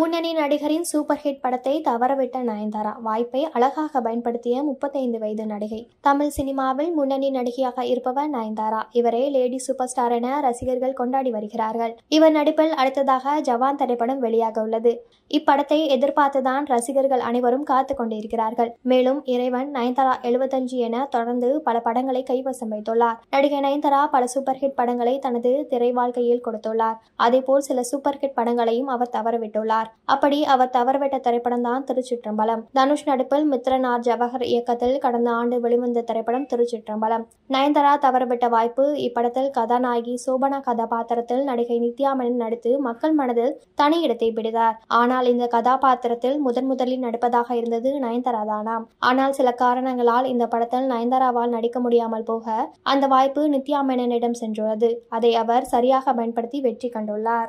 முன்னணி நடிகரின் super hit படத்தை தவறவிட்ட நயன்தாரா வாய்ப்பை அழகாக பயன்படுத்திய முப்பத்தைந்து வயது நடிகை தமிழ் சினிமாவில் முன்னணி நடிகையாக இருப்பவர் நயன்தாரா இவரே லேடி சூப்பர் ஸ்டார் என ரசிகர்கள் கொண்டாடி வருகிறார்கள் இவர் நடிப்பில் அடுத்ததாக ஜவான் திரைப்படம் வெளியாக உள்ளது இப்படத்தை எதிர்பார்த்துதான் ரசிகர்கள் அனைவரும் காத்து கொண்டிருக்கிறார்கள் மேலும் இறைவன் நயன்தாரா எழுபத்தஞ்சு என தொடர்ந்து பல படங்களை கைவசம் வைத்துள்ளார் நடிகை நயன்தாரா பல சூப்பர் ஹிட் படங்களை தனது திரை வாழ்க்கையில் கொடுத்துள்ளார் அதேபோல் சில சூப்பர் ஹிட் படங்களையும் அவர் தவறவிட்டுள்ளார் அப்படி அவர் தவறுவிட்ட திரைப்படம் தான் திருச்சிற்றம்பலம் தனுஷ் நடிப்பில் மித்ரநாத் ஜவஹர் இயக்கத்தில் கடந்த ஆண்டு வெளிவந்த திரைப்படம் திருச்சிற்றம்பலம் நயன்தாரா தவறவிட்ட வாய்ப்பு இப்படத்தில் கதாநாயகி சோபனா கதாபாத்திரத்தில் நடிகை நித்யா மேனன் நடித்து மக்கள் மனதில் தனி இடத்தை பிடித்தார் ஆனால் இந்த கதாபாத்திரத்தில் முதன் முதலில் நடிப்பதாக இருந்தது நயன்தாரா தானாம் ஆனால் சில காரணங்களால் இந்த படத்தில் நயன்தாராவால் நடிக்க முடியாமல் போக அந்த வாய்ப்பு நித்யா மேனனிடம் சென்றுள்ளது அதை அவர் சரியாக பயன்படுத்தி வெற்றி கண்டுள்ளார்